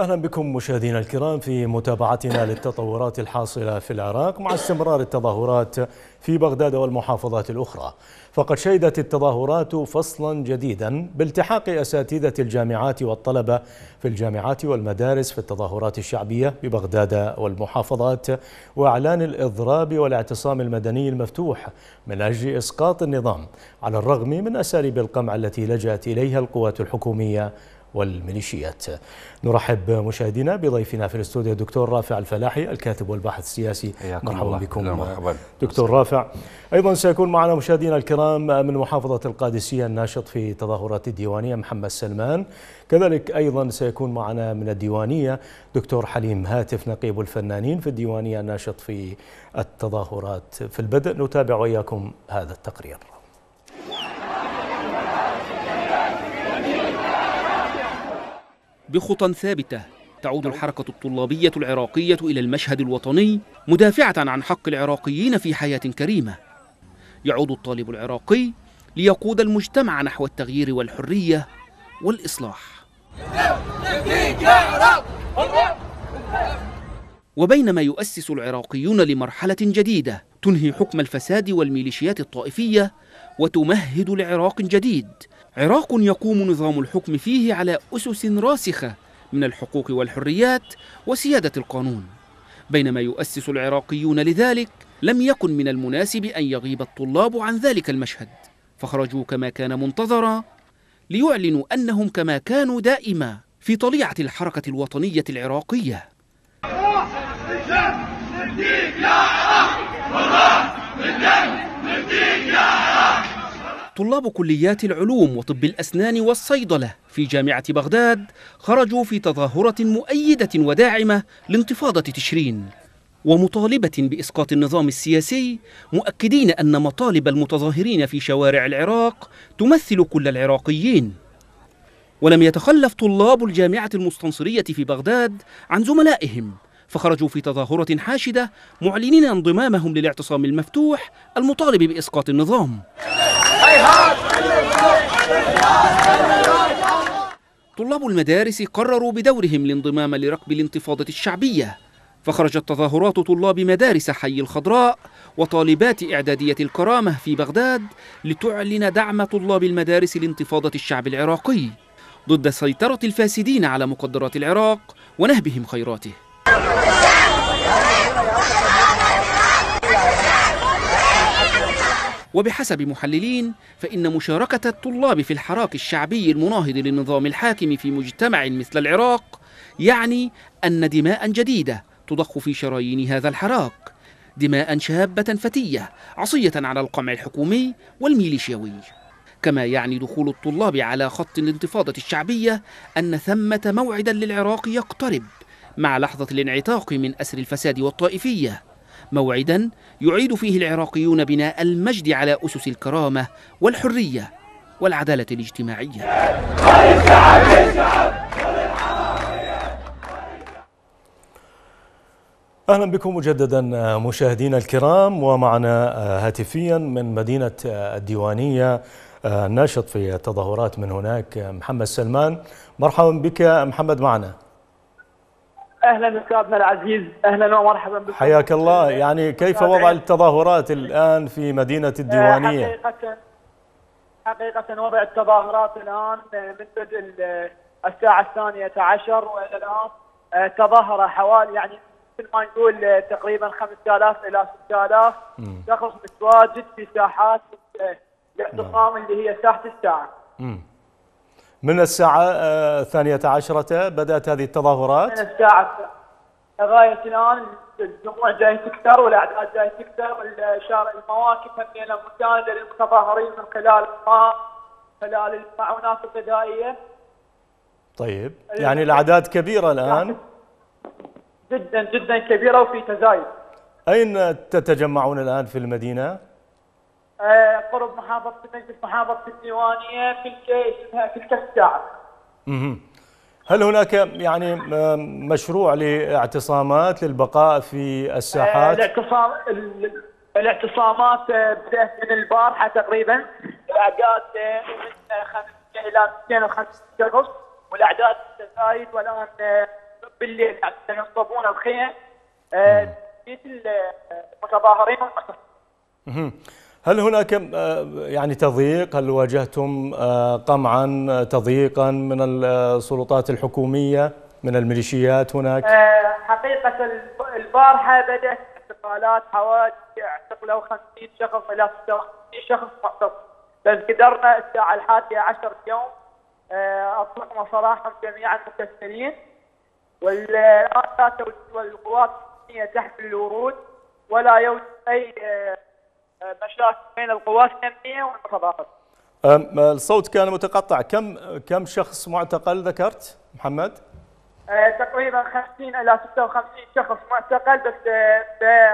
أهلا بكم مشاهدينا الكرام في متابعتنا للتطورات الحاصلة في العراق مع استمرار التظاهرات في بغداد والمحافظات الأخرى فقد شهدت التظاهرات فصلا جديدا بالتحاق أساتذة الجامعات والطلبة في الجامعات والمدارس في التظاهرات الشعبية ببغداد والمحافظات وإعلان الإضراب والاعتصام المدني المفتوح من أجل إسقاط النظام على الرغم من أساليب القمع التي لجأت إليها القوات الحكومية والميليشيات نرحب مشاهدينا بضيفنا في الاستوديو الدكتور رافع الفلاحي الكاتب والباحث السياسي مرحبا الله. بكم مرحبا. دكتور رافع أيضا سيكون معنا مشاهدينا الكرام من محافظة القادسية الناشط في تظاهرات الديوانية محمد سلمان كذلك أيضا سيكون معنا من الديوانية دكتور حليم هاتف نقيب الفنانين في الديوانية الناشط في التظاهرات في البدء نتابع وإياكم هذا التقرير بخطى ثابتة تعود الحركة الطلابية العراقية إلى المشهد الوطني مدافعة عن حق العراقيين في حياة كريمة يعود الطالب العراقي ليقود المجتمع نحو التغيير والحرية والإصلاح وبينما يؤسس العراقيون لمرحلة جديدة تنهي حكم الفساد والميليشيات الطائفية وتمهد لعراق جديد عراق يقوم نظام الحكم فيه على أسس راسخة من الحقوق والحريات وسيادة القانون بينما يؤسس العراقيون لذلك لم يكن من المناسب أن يغيب الطلاب عن ذلك المشهد فخرجوا كما كان منتظرا ليعلنوا أنهم كما كانوا دائما في طليعة الحركة الوطنية العراقية طلاب كليات العلوم وطب الأسنان والصيدلة في جامعة بغداد خرجوا في تظاهرة مؤيدة وداعمة لانتفاضة تشرين ومطالبة بإسقاط النظام السياسي مؤكدين أن مطالب المتظاهرين في شوارع العراق تمثل كل العراقيين ولم يتخلف طلاب الجامعة المستنصرية في بغداد عن زملائهم فخرجوا في تظاهرة حاشدة معلنين انضمامهم للاعتصام المفتوح المطالب بإسقاط النظام طلاب المدارس قرروا بدورهم الانضمام لركب الانتفاضة الشعبية فخرجت تظاهرات طلاب مدارس حي الخضراء وطالبات إعدادية الكرامة في بغداد لتعلن دعم طلاب المدارس لانتفاضة الشعب العراقي ضد سيطرة الفاسدين على مقدرات العراق ونهبهم خيراته وبحسب محللين فإن مشاركة الطلاب في الحراك الشعبي المناهض للنظام الحاكم في مجتمع مثل العراق يعني أن دماء جديدة تضخ في شرايين هذا الحراك دماء شابة فتية عصية على القمع الحكومي والميليشياوي كما يعني دخول الطلاب على خط الانتفاضة الشعبية أن ثمة موعدا للعراق يقترب مع لحظة الانعتاق من أسر الفساد والطائفية موعدا يعيد فيه العراقيون بناء المجد على أسس الكرامة والحرية والعدالة الاجتماعية اهلا بكم مجددا مشاهدينا الكرام ومعنا آه، هاتفيا من مدينه آه، الديوانيه آه، ناشط في التظاهرات من هناك محمد سلمان مرحبا بك محمد معنا اهلا استاذنا العزيز اهلا ومرحبا بكم حياك الله يعني كيف وضع التظاهرات الان في مدينه الديوانيه؟ آه، حقيقه حقيقه وضع التظاهرات الان آه، من بدء آه، الساعه الثانيه عشر والى الان تظاهر حوالي يعني مثل ما نقول تقريبا 5000 الى 6000 شخص متواجد في ساحات الاعتصام اللي هي ساحه الساعه. من الساعة الثانية آه، عشرة بدأت هذه التظاهرات من الساعة لغاية الآن الجموع جاي تكثر والأعداد جاي تكثر المواكب همينة مساعدة للمتظاهرين من خلال ما خلال المعونات الغذائية طيب يعني الأعداد كبيرة الآن جدا جدا كبيرة وفي تزايد أين تتجمعون الآن في المدينة؟ آه، قرب محافظه مجلس محافظه الديوانيه تلك اسمها تلك الساعه. هل هناك يعني مشروع لاعتصامات للبقاء في الساحات؟ آه، الاعتصام الاعتصامات آه، بدات من البارحه تقريبا الاعداد من 5 الى 250 شخص والاعداد تزايد والان بالليل ينصبون الخيم مثل المتظاهرين والمعتصمين. هل هناك آه، يعني تضييق هل واجهتم قمعا آه، آه، تضييقا من السلطات الحكومية من الميليشيات هناك حقيقة البارحة بدأت اعتقالات حوالي اعتقلوا 50 شخص إلى 56 شخص فقط بس قدرنا الساعة الحادية عشر اليوم أطلقنا صراحه جميع المكسرين والآن والقوات تحمل الورود ولا يوجد أي مشاكل بين القوات الامنيه والمخابرات. الصوت كان متقطع، كم كم شخص معتقل ذكرت محمد؟ أه، تقريبا 50 الى 56 شخص معتقل بس أه،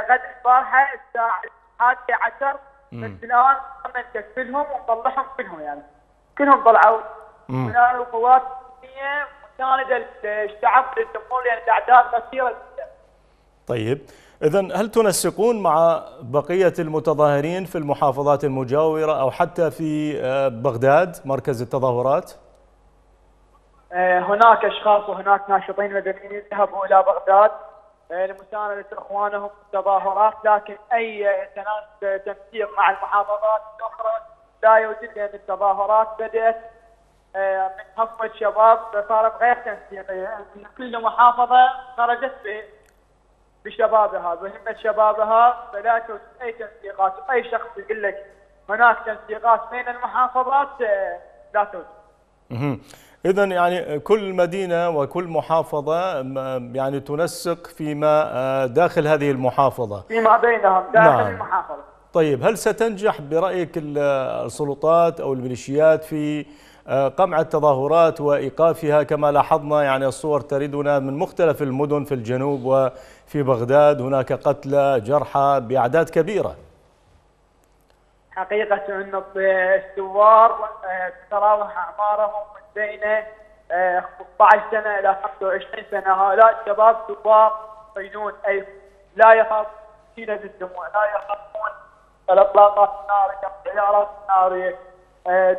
بغد البارحه الساعه 11 بس الان تم تكفلهم ونطلعهم كلهم يعني كلهم طلعوا من القوات الامنيه مسانده الشعب للجمهور لان يعني الاعداد كثيره جدا. طيب إذا هل تنسقون مع بقية المتظاهرين في المحافظات المجاورة أو حتى في آه، بغداد مركز التظاهرات؟ آه، هناك أشخاص وهناك ناشطين مدنيين ذهبوا إلى بغداد آه، لمساندة إخوانهم في التظاهرات لكن أي تنسيق مع المحافظات الأخرى لا يوجد لأن التظاهرات بدأت من حفة شباب فصارت غير تنسيقية كل محافظة خرجت بشبابها بهمة شبابها فلا توجد أي تنسيقات أي شخص يقول لك هناك تنسيقات بين المحافظات آه، لا توجد إذا يعني كل مدينة وكل محافظة يعني تنسق فيما آه، داخل هذه المحافظة فيما بينهم داخل نعم. المحافظة طيب هل ستنجح برأيك آه، السلطات أو الميليشيات في قمع التظاهرات وإيقافها كما لاحظنا يعني الصور تردنا من مختلف المدن في الجنوب و. في بغداد هناك قتلى جرحى بأعداد كبيرة حقيقة أن الثوار تتراوح آه، أعمارهم من بين 15 سنة إلى 25 سنة هؤلاء شباب ثوار صينون أي لا يخافون بالدموع لا يخافون الأطلاقات النارية السيارات النارية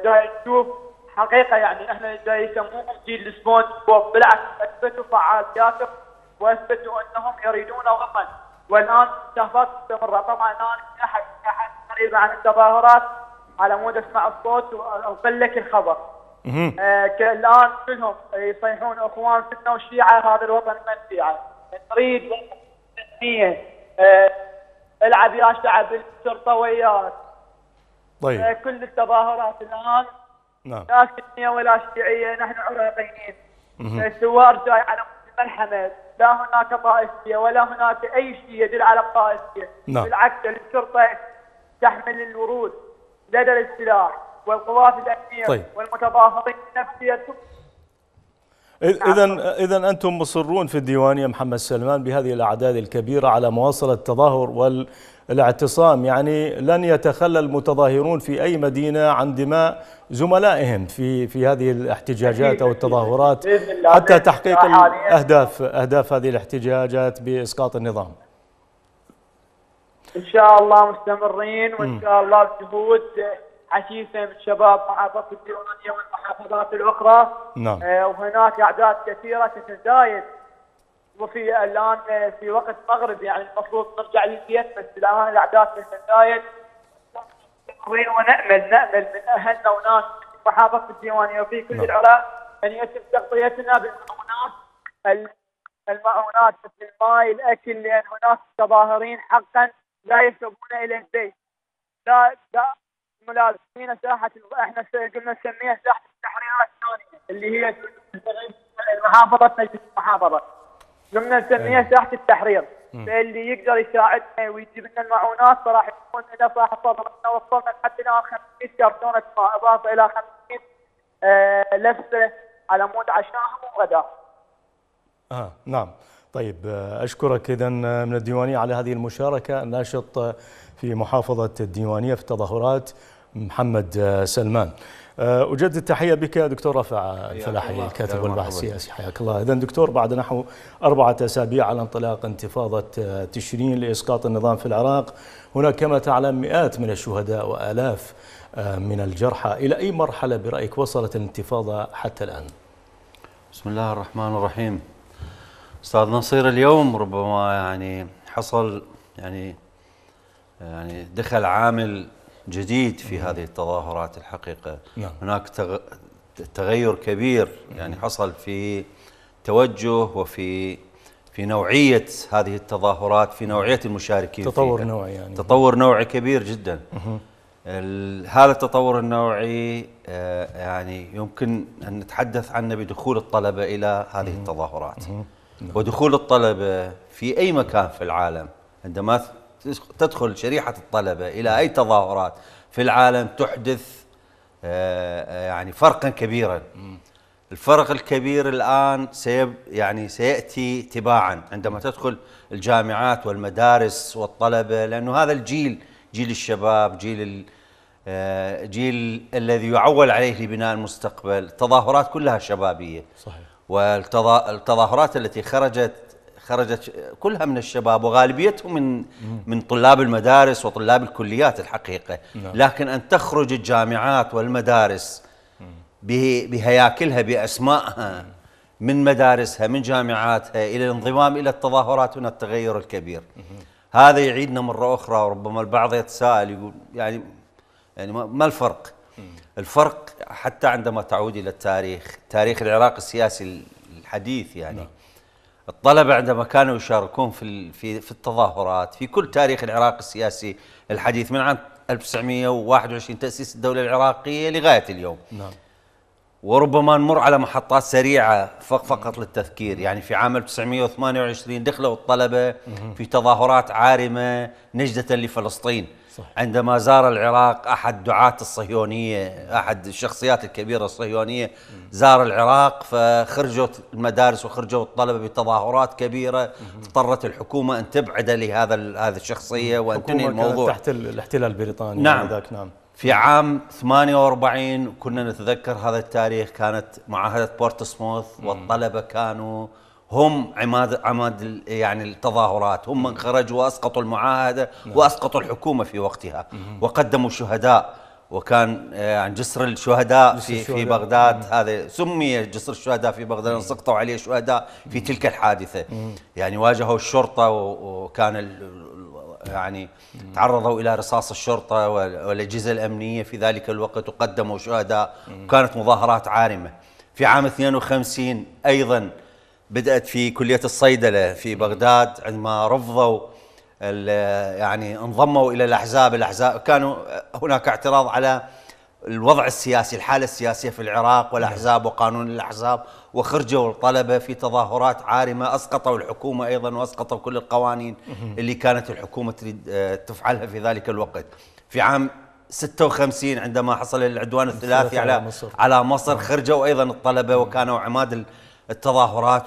جاي تشوف حقيقة يعني احنا جاي يسموهم جيل سبونج بوب بالعكس أثبتوا فعالياتهم واثبتوا انهم يريدون وطن والان استهبات مستمره طبعا انا احد احد قريب عن التظاهرات على مود اسمع الصوت واقول لك الخبر. آه الان كلهم يصيحون اخوان سنه وشيعه هذا الوطن من شيعه. نريد آه العب يا شعب الشرطه وياك. طيب آه كل التظاهرات الان نعم لا سنيه ولا شيعيه نحن عراقيين. الثوار جاي على ملحمة لا هناك طائفية ولا هناك أي شيء يدل على الطائفية نعم. بالعكس الشرطة تحمل الورود لدى السلاح والقوافل الأمنية طيب. والمتظاهرين نفسية إذا نعم. إذا أنتم مصرون في الديوانيه محمد سلمان بهذه الأعداد الكبيرة على مواصلة التظاهر وال الاعتصام يعني لن يتخلى المتظاهرون في أي مدينة عن دماء زملائهم في في هذه الاحتجاجات أو التظاهرات حتى تحقيق أهداف أهداف هذه الاحتجاجات بإسقاط النظام إن شاء الله مستمرين وإن شاء الله الجهود حثيثه من شباب محافظه الديوانيه والمحافظات الاخرى نعم. آه، وهناك اعداد كثيره تتزايد وفي الان آه، في وقت مغرب يعني المفروض نرجع للبيت بس الان الاعداد في البدايه ونامل نامل من اهلنا وناس محافظه الديوانيه يعني وفي كل نعم. العراق ان يتم تغطيتنا بالمعونات المعونات مثل الماء الاكل لان هناك متظاهرين حقا لا يذهبون الى البيت لا لا ملازمين ساحه احنا قلنا نسميها ساحه التحرير الثانيه اللي هي محافظه مجلس المحافظه ضمن نسميها إيه. ساحه التحرير فاللي يقدر يساعدنا إيه، ويجيب لنا المعونات صراحه يكون له صاحب صدرنا وصلنا لحد الان 500 كرتونه اضافه الى 500 إيه، لفه على مود عشاهم وغداهم. آه نعم. طيب آه، أشكرك إذا آه، من الديوانية على هذه المشاركة الناشط آه، في محافظة الديوانية في التظاهرات محمد سلمان آه، أجدد التحية بك دكتور رفع الفلاحي الكاتب والباحث السياسي حياك الله إذا دكتور بعد نحو أربعة أسابيع على انطلاق انتفاضة آه، تشرين لإسقاط النظام في العراق هناك كما تعلم مئات من الشهداء وآلاف آه، من الجرحى إلى أي مرحلة برأيك وصلت الانتفاضة حتى الآن؟ بسم الله الرحمن الرحيم أستاذ نصير اليوم ربما يعني حصل يعني يعني دخل عامل جديد في هذه التظاهرات الحقيقة نعم. هناك تغير كبير يعني حصل في توجه وفي في نوعية هذه التظاهرات في نوعية المشاركين تطور فيها. نوعي يعني تطور نوعي كبير جدا هذا التطور النوعي آه، يعني يمكن أن نتحدث عنه بدخول الطلبة إلى هذه التظاهرات نعم. ودخول الطلبة في أي مكان في العالم عندما تدخل شريحة الطلبة إلى أي تظاهرات في العالم تحدث آه، آه، يعني فرقا كبيرا الفرق الكبير الآن سيب يعني سيأتي تباعا عندما تدخل الجامعات والمدارس والطلبة لأنه هذا الجيل جيل الشباب جيل آه، جيل الذي يعول عليه لبناء المستقبل التظاهرات كلها شبابية صحيح والتظاهرات التي خرجت خرجت كلها من الشباب وغالبيتهم من من طلاب المدارس وطلاب الكليات الحقيقه نعم. لكن ان تخرج الجامعات والمدارس بهياكلها باسمائها من مدارسها من جامعاتها الى الانضمام الى التظاهرات هنا التغير الكبير هذا يعيدنا مره اخرى وربما البعض يتساءل يقول يعني يعني ما الفرق؟ الفرق حتى عندما تعود الى التاريخ، تاريخ العراق السياسي الحديث يعني نعم. الطلبة عندما كانوا يشاركون في في في التظاهرات في كل تاريخ العراق السياسي الحديث من عام 1921 تأسيس الدولة العراقية لغاية اليوم نعم وربما نمر على محطات سريعة فقط للتذكير يعني في عام 1928 دخلوا الطلبة في تظاهرات عارمة نجدة لفلسطين صح. عندما زار العراق أحد دعاة الصهيونية أحد الشخصيات الكبيرة الصهيونية زار العراق فخرجت المدارس وخرجوا الطلبة بتظاهرات كبيرة اضطرت الحكومة أن تبعد لهذا هذه الشخصية وأن تنهي الموضوع تحت الاحتلال البريطاني نعم ذاك نعم في عام 48 كنا نتذكر هذا التاريخ كانت معاهدة بورتسموث والطلبة كانوا هم عماد عماد يعني التظاهرات هم من خرجوا واسقطوا المعاهده نعم. واسقطوا الحكومه في وقتها وقدموا شهداء وكان يعني جسر الشهداء في في بغداد نعم. هذا سمي جسر الشهداء في بغداد سقطوا نعم. عليه شهداء في تلك الحادثه يعني واجهوا الشرطه وكان يعني تعرضوا الى رصاص الشرطه والاجهزه الامنيه في ذلك الوقت وقدموا شهداء وكانت مظاهرات عارمه في عام 52 ايضا بدأت في كلية الصيدلة في بغداد عندما رفضوا يعني انضموا إلى الأحزاب الأحزاب كانوا هناك اعتراض على الوضع السياسي الحالة السياسية في العراق والأحزاب وقانون الأحزاب وخرجوا الطلبة في تظاهرات عارمة أسقطوا الحكومة أيضا وأسقطوا كل القوانين اللي كانت الحكومة تريد آه، تفعلها في ذلك الوقت في عام 56 عندما حصل العدوان الثلاثي على على مصر خرجوا ايضا الطلبه وكانوا عماد التظاهرات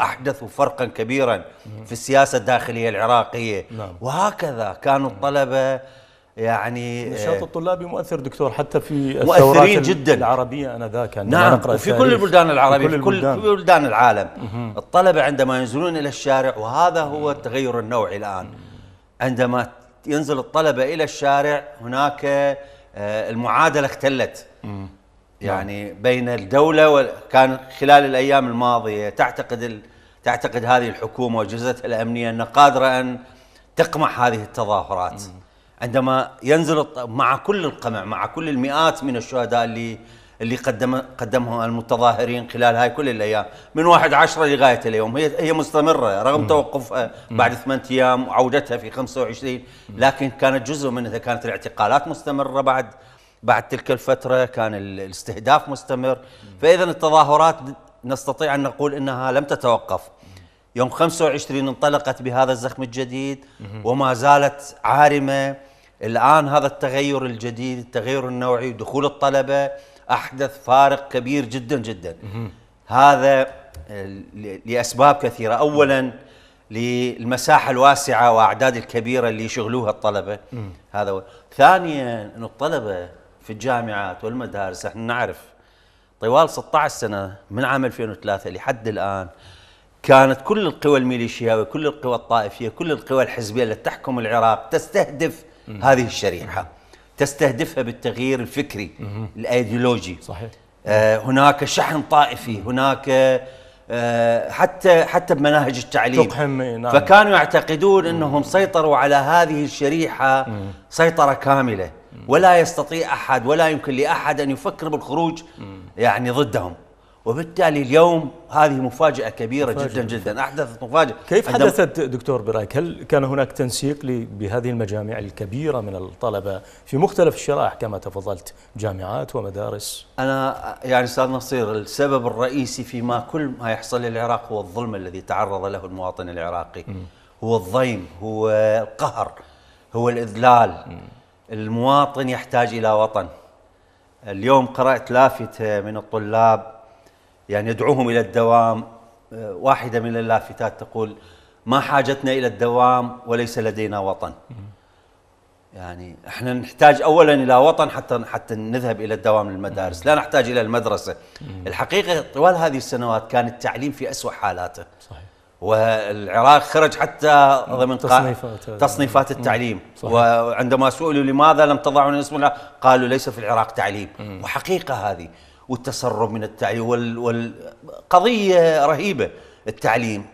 أحدثوا فرقا كبيرا في السياسة الداخلية العراقية نعم. وهكذا كانوا الطلبة يعني النشاط آه، الطلابي مؤثر دكتور حتى في مؤثرين جدا العربية أنذاك يعني نعم أنا في كل البلدان العربية في كل, في بلدان العالم الطلبة عندما ينزلون إلى الشارع وهذا هو التغير النوعي الآن عندما ينزل الطلبة إلى الشارع هناك آه، المعادلة اختلت نعم. يعني بين الدولة وكان كان خلال الأيام الماضية تعتقد ال... تعتقد هذه الحكومة وجزتها الأمنية أنها قادرة أن تقمع هذه التظاهرات مم. عندما ينزل مع كل القمع مع كل المئات من الشهداء اللي اللي قدم قدمهم المتظاهرين خلال هاي كل الايام من واحد عشرة لغايه اليوم هي هي مستمره رغم مم. توقفها بعد ثمان ايام وعودتها في 25 لكن كانت جزء منها كانت الاعتقالات مستمره بعد بعد تلك الفترة كان الاستهداف مستمر فإذا التظاهرات نستطيع أن نقول أنها لم تتوقف يوم 25 انطلقت بهذا الزخم الجديد وما زالت عارمة الآن هذا التغير الجديد التغير النوعي ودخول الطلبة أحدث فارق كبير جدا جدا هذا آه، لأسباب كثيرة أولا للمساحة الواسعة وأعداد الكبيرة اللي يشغلوها الطلبة هذا ثانيا أن الطلبة في الجامعات والمدارس احنا نعرف طوال 16 سنة من عام 2003 لحد الآن كانت كل القوى الميليشياوية كل القوى الطائفية كل القوى الحزبية التي تحكم العراق تستهدف مم. هذه الشريحة تستهدفها بالتغيير الفكري مم. الأيديولوجي صحيح آه هناك شحن طائفي هناك آه حتى حتى بمناهج التعليم نعم. فكانوا يعتقدون انهم سيطروا على هذه الشريحه سيطره كامله ولا يستطيع احد ولا يمكن لاحد ان يفكر بالخروج يعني ضدهم وبالتالي اليوم هذه مفاجأة كبيرة مفاجأة جدا جدا أحدثت مفاجأة كيف حدثت دكتور برايك هل كان هناك تنسيق بهذه المجامع الكبيرة من الطلبة في مختلف الشرائح كما تفضلت جامعات ومدارس أنا يعني أستاذ نصير السبب الرئيسي فيما كل ما يحصل للعراق هو الظلم الذي تعرض له المواطن العراقي م. هو الضيم هو القهر هو الإذلال م. المواطن يحتاج إلى وطن اليوم قرأت لافتة من الطلاب يعني يدعوهم إلى الدوام آه، واحدة من اللافتات تقول ما حاجتنا إلى الدوام وليس لدينا وطن يعني احنا نحتاج اولا الى وطن حتى حتى نذهب الى الدوام للمدارس، لا نحتاج الى المدرسه. الحقيقه طوال هذه السنوات كان التعليم في اسوء حالاته. والعراق خرج حتى ضمن تصنيفات, تصنيفات التعليم صحيح. وعندما سئلوا لماذا لم تضعون اسمنا قالوا ليس في العراق تعليم مم. وحقيقة هذه والتسرب من التعليم والقضية رهيبة التعليم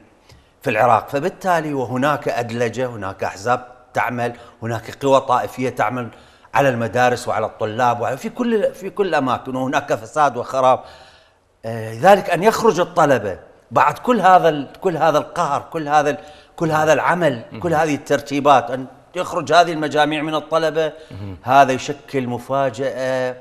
في العراق فبالتالي وهناك أدلجة هناك أحزاب تعمل هناك قوى طائفية تعمل على المدارس وعلى الطلاب وعلى في كل في كل الأماكن وهناك فساد وخراب آه، ذلك أن يخرج الطلبة بعد كل هذا كل هذا القهر كل هذا كل هذا العمل كل هذه الترتيبات ان تخرج هذه المجاميع من الطلبه هذا يشكل مفاجاه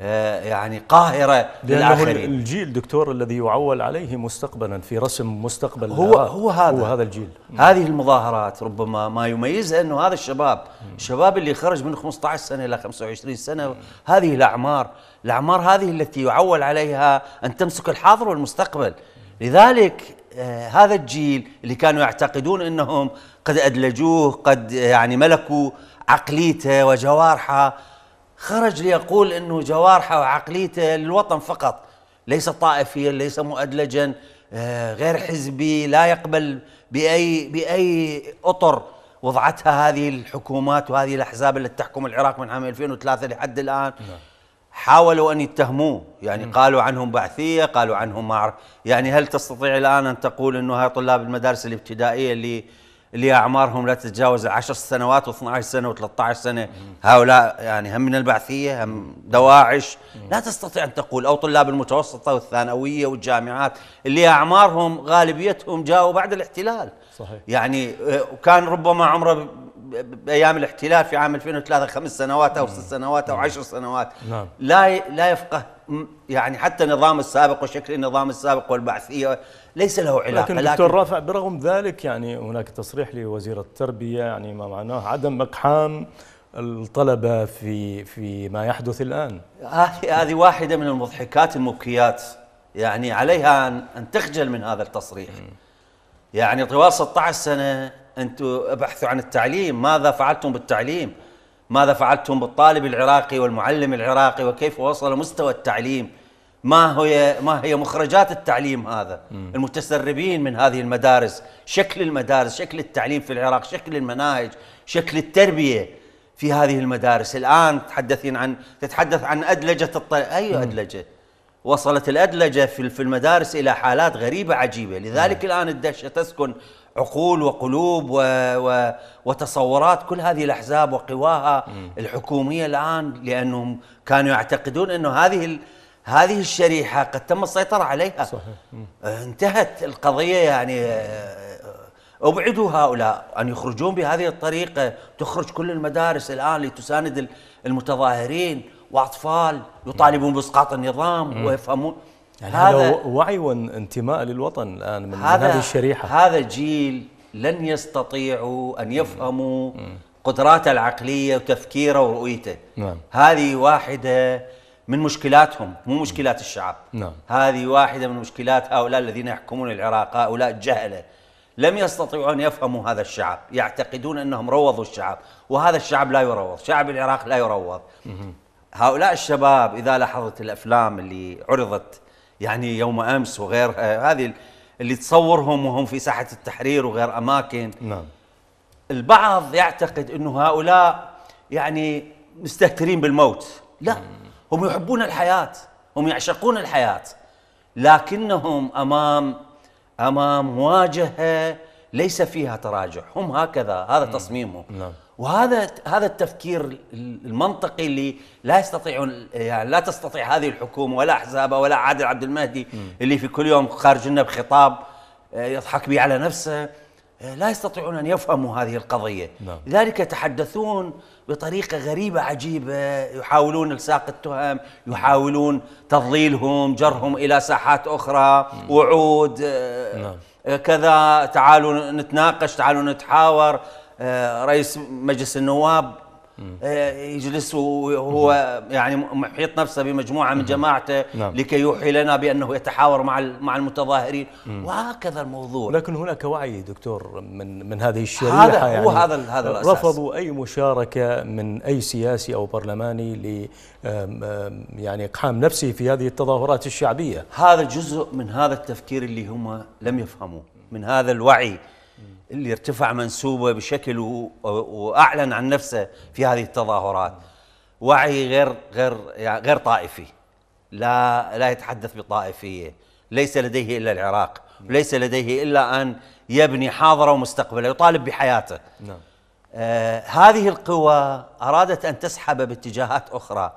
آه يعني قاهرة للآخرين الجيل دكتور الذي يعول عليه مستقبلا في رسم مستقبل هو هو هذا هو هذا الجيل هذه المظاهرات ربما ما يميزها أنه هذا الشباب الشباب اللي خرج من 15 سنة إلى 25 سنة هذه الأعمار الأعمار هذه التي يعول عليها أن تمسك الحاضر والمستقبل لذلك آه، هذا الجيل اللي كانوا يعتقدون انهم قد ادلجوه قد آه، يعني ملكوا عقليته وجوارحه خرج ليقول انه جوارحه وعقليته للوطن فقط ليس طائفيا ليس مؤدلجا آه، غير حزبي لا يقبل باي باي اطر وضعتها هذه الحكومات وهذه الاحزاب التي تحكم العراق من عام 2003 لحد الان نعم. حاولوا أن يتهموه يعني م. قالوا عنهم بعثية قالوا عنهم ما أعرف يعني هل تستطيع الآن أن تقول أنه هاي طلاب المدارس الابتدائية اللي اللي أعمارهم لا تتجاوز 10 سنوات و12 سنة و13 سنة هؤلاء يعني هم من البعثية هم دواعش لا تستطيع أن تقول أو طلاب المتوسطة والثانوية والجامعات اللي أعمارهم غالبيتهم جاءوا بعد الاحتلال صحيح. يعني وكان آه، ربما عمره بايام الاحتلال في عام 2003 خمس سنوات او ست نعم. سنوات او نعم. عشر سنوات نعم. لا لا يفقه يعني حتى النظام السابق وشكل النظام السابق والبعثيه ليس له علاقه لكن دكتور رافع برغم ذلك يعني هناك تصريح لوزير التربيه يعني ما معناه عدم اقحام الطلبه في في ما يحدث الان هذه هذه واحده من المضحكات المبكيات يعني عليها ان تخجل من هذا التصريح يعني طوال 16 سنه أنتم ابحثوا عن التعليم ماذا فعلتم بالتعليم ماذا فعلتم بالطالب العراقي والمعلم العراقي وكيف وصل مستوى التعليم ما هي ما هي مخرجات التعليم هذا المتسربين من هذه المدارس شكل المدارس شكل التعليم في العراق شكل المناهج شكل التربيه في هذه المدارس الان تحدثين عن تتحدث عن ادلجه الطلبه اي ادلجه وصلت الادلجه في المدارس الى حالات غريبه عجيبه لذلك الان الدهشه تسكن عقول وقلوب و و وتصورات كل هذه الاحزاب وقواها الحكوميه الان لانهم كانوا يعتقدون انه هذه هذه الشريحه قد تم السيطره عليها صحيح. انتهت القضيه يعني آه، ابعدوا هؤلاء ان يخرجون بهذه الطريقه تخرج كل المدارس الان لتساند المتظاهرين واطفال يطالبون باسقاط النظام ويفهمون يعني هذا وعي وانتماء للوطن الان من, هذا هذه الشريحه هذا الجيل لن يستطيعوا ان يفهموا قدراته العقليه وتفكيره ورؤيته نعم. هذه واحده من مشكلاتهم مو مشكلات الشعب نعم. هذه واحده من مشكلات هؤلاء الذين يحكمون العراق هؤلاء الجهله لم يستطيعوا ان يفهموا هذا الشعب يعتقدون انهم روضوا الشعب وهذا الشعب لا يروض شعب العراق لا يروض هؤلاء الشباب اذا لاحظت الافلام اللي عرضت يعني يوم امس وغيرها آه، هذه اللي تصورهم وهم في ساحه التحرير وغير اماكن نعم البعض يعتقد انه هؤلاء يعني مستهترين بالموت لا هم يحبون الحياه هم يعشقون الحياه لكنهم امام امام مواجهه ليس فيها تراجع هم هكذا هذا تصميمهم نعم وهذا هذا التفكير المنطقي اللي لا يستطيعون يعني لا تستطيع هذه الحكومه ولا احزابها ولا عادل عبد المهدي اللي في كل يوم خارج لنا بخطاب آه، يضحك به على نفسه آه، لا يستطيعون ان يفهموا هذه القضيه نعم. لذلك يتحدثون بطريقه غريبه عجيبه يحاولون الساق التهم يحاولون تضليلهم جرهم الى ساحات اخرى م. وعود آه، نعم. كذا تعالوا نتناقش تعالوا نتحاور آه، رئيس مجلس النواب آه، يجلس وهو يعني محيط نفسه بمجموعه من جماعته نعم. لكي يوحي لنا بانه يتحاور مع مع المتظاهرين وهكذا الموضوع لكن هناك وعي دكتور من من هذه الشريحه هذا يعني هو هذا هذا الاساس رفضوا اي مشاركه من اي سياسي او برلماني ل يعني اقحام نفسه في هذه التظاهرات الشعبيه هذا جزء من هذا التفكير اللي هم لم يفهموه من هذا الوعي اللي ارتفع منسوبه بشكل واعلن عن نفسه في هذه التظاهرات وعي غير غير يعني غير طائفي لا لا يتحدث بطائفيه ليس لديه الا العراق وليس لديه الا ان يبني حاضره ومستقبله يطالب بحياته نعم آه هذه القوى ارادت ان تسحب باتجاهات اخرى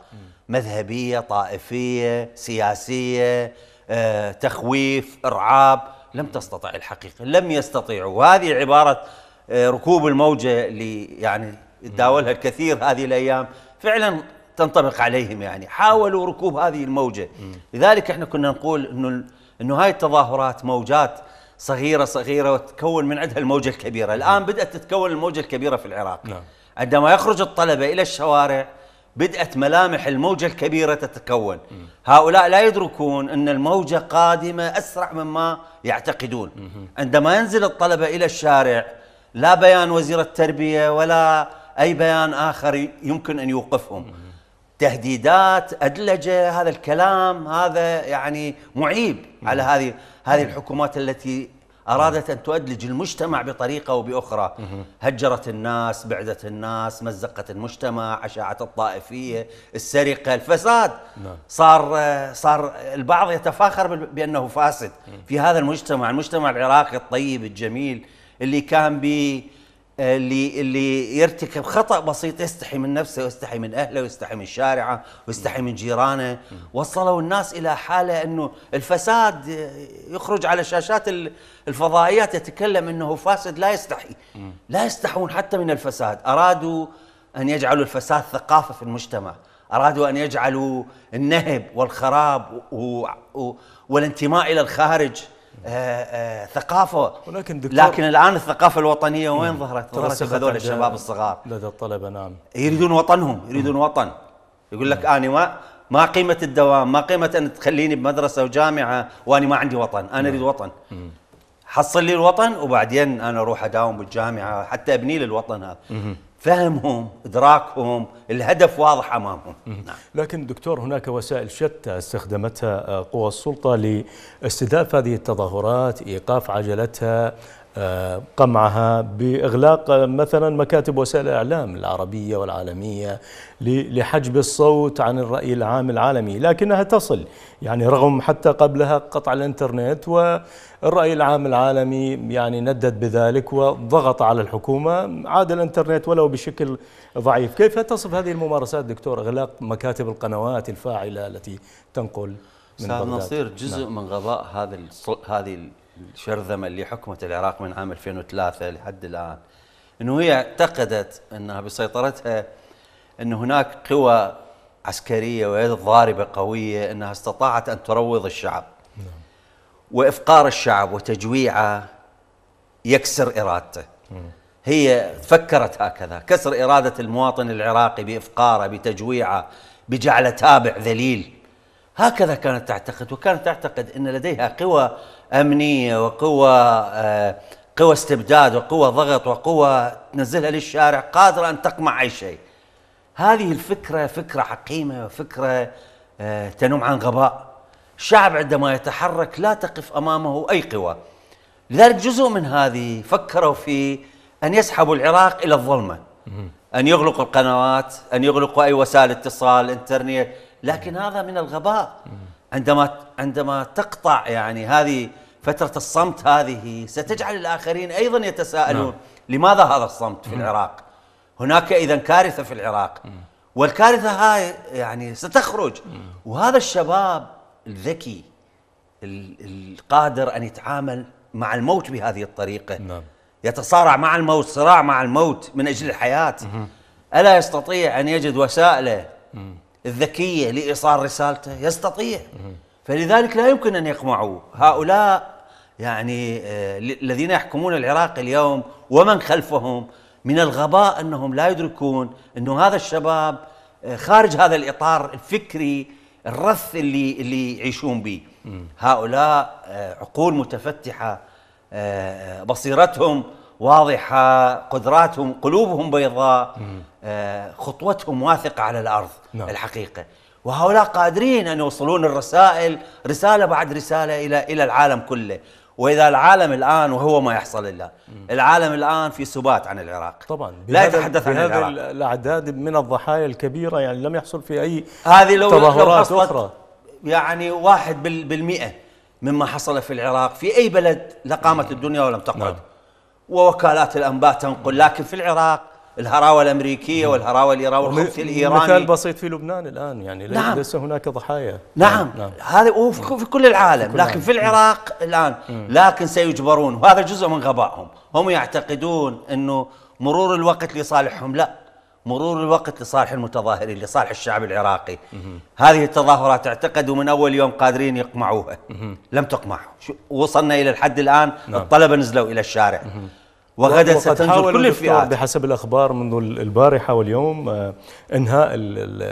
مذهبيه طائفيه سياسيه آه تخويف ارعاب لم تستطع الحقيقة لم يستطيعوا وهذه عبارة آه، ركوب الموجة اللي يعني تداولها الكثير هذه الأيام فعلا تنطبق عليهم يعني حاولوا ركوب هذه الموجة لذلك احنا كنا نقول انه انه هاي التظاهرات موجات صغيرة صغيرة وتكون من عندها الموجة الكبيرة الآن بدأت تتكون الموجة الكبيرة في العراق نعم. عندما يخرج الطلبة إلى الشوارع بدأت ملامح الموجة الكبيرة تتكون هؤلاء لا يدركون أن الموجة قادمة أسرع مما يعتقدون عندما ينزل الطلبة إلى الشارع لا بيان وزير التربية ولا أي بيان آخر يمكن أن يوقفهم تهديدات أدلجة هذا الكلام هذا يعني معيب على هذه هذه الحكومات التي أرادت أن تؤدلج المجتمع بطريقة أو بأخرى هجرت الناس بعدت الناس مزقت المجتمع أشاعة الطائفية السرقة الفساد نعم. صار صار البعض يتفاخر بأنه فاسد في هذا المجتمع المجتمع العراقي الطيب الجميل اللي كان بيه اللي اللي يرتكب خطا بسيط يستحي من نفسه ويستحي من اهله ويستحي من شارعه ويستحي من جيرانه وصلوا الناس الى حاله انه الفساد يخرج على شاشات الفضائيات يتكلم انه فاسد لا يستحي لا يستحون حتى من الفساد ارادوا ان يجعلوا الفساد ثقافه في المجتمع ارادوا ان يجعلوا النهب والخراب والانتماء الى الخارج آه، آه، ثقافه ولكن دكتور لكن الان الثقافه الوطنيه وين ظهرت؟ ظهرت هذول الشباب الصغار لدى الطلبه نعم يريدون وطنهم يريدون وطن يقول لك انا ما ما قيمه الدوام ما قيمه ان تخليني بمدرسه وجامعه واني ما عندي وطن انا اريد وطن حصل لي الوطن وبعدين انا اروح اداوم بالجامعه حتى ابني للوطن هذا فهمهم ادراكهم الهدف واضح امامهم نعم. لكن دكتور هناك وسائل شتى استخدمتها قوى السلطه لاستداف هذه التظاهرات ايقاف عجلتها قمعها باغلاق مثلا مكاتب وسائل الاعلام العربيه والعالميه لحجب الصوت عن الراي العام العالمي، لكنها تصل يعني رغم حتى قبلها قطع الانترنت والراي العام العالمي يعني ندد بذلك وضغط على الحكومه عاد الانترنت ولو بشكل ضعيف، كيف تصف هذه الممارسات دكتور اغلاق مكاتب القنوات الفاعله التي تنقل من نصير جزء نعم. من غباء هذه هذه الشرذمه اللي حكمت العراق من عام 2003 لحد الان انه هي اعتقدت انها بسيطرتها ان هناك قوى عسكريه ويد ضاربه قويه انها استطاعت ان تروض الشعب نعم. وافقار الشعب وتجويعه يكسر ارادته هي فكرت هكذا كسر اراده المواطن العراقي بافقاره بتجويعه بجعله تابع ذليل هكذا كانت تعتقد وكانت تعتقد ان لديها قوى امنيه وقوى آه، قوى استبداد وقوى ضغط وقوى تنزلها للشارع قادره ان تقمع اي شيء. هذه الفكره فكره عقيمه وفكره آه، تنم عن غباء. الشعب عندما يتحرك لا تقف امامه اي قوى. لذلك جزء من هذه فكروا في ان يسحبوا العراق الى الظلمه. ان يغلقوا القنوات، ان يغلقوا اي وسائل اتصال، انترنت، لكن هذا من الغباء. عندما عندما تقطع يعني هذه فترة الصمت هذه ستجعل الآخرين أيضا يتساءلون نعم. لماذا هذا الصمت في العراق هناك إذا كارثة في العراق والكارثة هاي يعني ستخرج وهذا الشباب الذكي القادر أن يتعامل مع الموت بهذه الطريقة نعم. يتصارع مع الموت صراع مع الموت من أجل الحياة ألا يستطيع أن يجد وسائله الذكيه لايصال رسالته يستطيع فلذلك لا يمكن ان يقمعوا هؤلاء يعني آه، الذين يحكمون العراق اليوم ومن خلفهم من الغباء انهم لا يدركون انه هذا الشباب آه، خارج هذا الاطار الفكري الرث اللي اللي يعيشون به هؤلاء آه، عقول متفتحه بصيرتهم واضحه قدراتهم قلوبهم بيضاء آه، خطوتهم واثقه على الارض نعم. الحقيقه وهؤلاء قادرين ان يوصلون الرسائل رساله بعد رساله الى الى العالم كله واذا العالم الان وهو ما يحصل الا العالم الان في سبات عن العراق طبعا لا يتحدث عن العراق الاعداد من الضحايا الكبيره يعني لم يحصل في اي هذه لو تظاهرات لو اخرى يعني واحد بالمئة مما حصل في العراق في اي بلد لقامت الدنيا ولم تقعد نعم. ووكالات الانباء تنقل لكن في العراق الهراوه الامريكيه والهراوه الايرانيه والخبث الايراني مثال بسيط في لبنان الان يعني نعم ليس هناك ضحايا نعم, نعم. نعم. هذا وفي كل العالم كل لكن في العراق م. الان لكن سيجبرون وهذا جزء من غبائهم هم يعتقدون انه مرور الوقت لصالحهم لا مرور الوقت لصالح المتظاهرين لصالح الشعب العراقي هذه التظاهرات اعتقدوا من أول يوم قادرين يقمعوها لم تقمع وصلنا إلى الحد الآن نعم. الطلبة نزلوا إلى الشارع وغدا ستنزل كل الفئات بحسب الأخبار منذ البارحة واليوم آه، إنهاء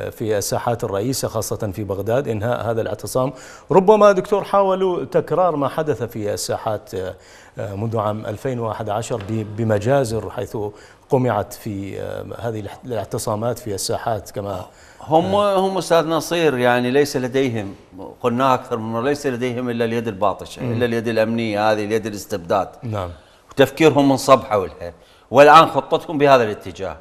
في الساحات الرئيسة خاصة في بغداد إنهاء هذا الاعتصام ربما دكتور حاولوا تكرار ما حدث في الساحات آه، منذ عام 2011 بمجازر حيث قمعت في آه، هذه الاعتصامات في الساحات كما هم هم استاذ نصير يعني ليس لديهم قلناها اكثر من مره ليس لديهم الا اليد الباطشه الا اليد الامنيه هذه اليد الاستبداد نعم وتفكيرهم منصب حولها والان خطتهم بهذا الاتجاه